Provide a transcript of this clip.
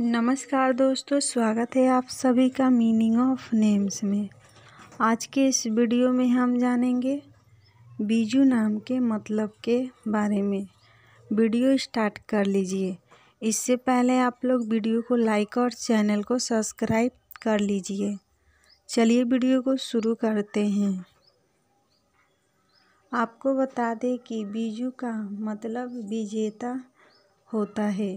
नमस्कार दोस्तों स्वागत है आप सभी का मीनिंग ऑफ नेम्स में आज के इस वीडियो में हम जानेंगे बीजू नाम के मतलब के बारे में वीडियो स्टार्ट कर लीजिए इससे पहले आप लोग वीडियो को लाइक और चैनल को सब्सक्राइब कर लीजिए चलिए वीडियो को शुरू करते हैं आपको बता दें कि बीजू का मतलब विजेता होता है